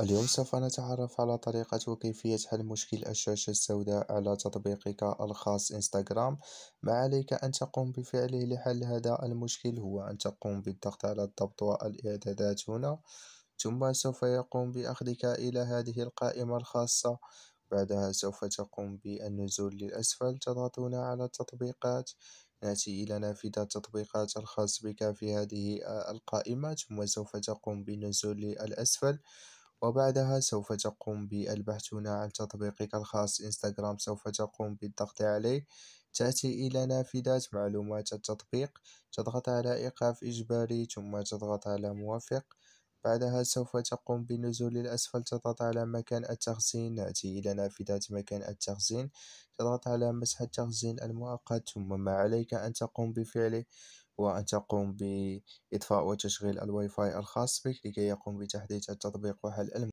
اليوم سوف نتعرف على طريقة وكيفية حل مشكل الشاشة السوداء على تطبيقك الخاص إنستغرام ما عليك أن تقوم بفعله لحل هذا المشكل هو أن تقوم بالضغط على الضبط والإعدادات هنا ثم سوف يقوم بأخذك إلى هذه القائمة الخاصة بعدها سوف تقوم بالنزول للأسفل تضغط هنا على التطبيقات نأتي إلى نافذة التطبيقات الخاص بك في هذه القائمة ثم سوف تقوم بالنزول للأسفل وبعدها سوف تقوم بالبحث هنا عن تطبيقك الخاص إنستغرام سوف تقوم بالضغط عليه تأتي إلى نافذة معلومات التطبيق تضغط على إيقاف إجباري ثم تضغط على موافق بعدها سوف تقوم بنزول للأسفل تضغط على مكان التخزين نأتي إلى نافذة مكان التخزين تضغط على مسح التخزين المؤقت ثم ما عليك أن تقوم بفعله هو أن تقوم بإطفاء وتشغيل الواي فاي الخاص بك لكي يقوم بتحديث التطبيق وحل المشكلة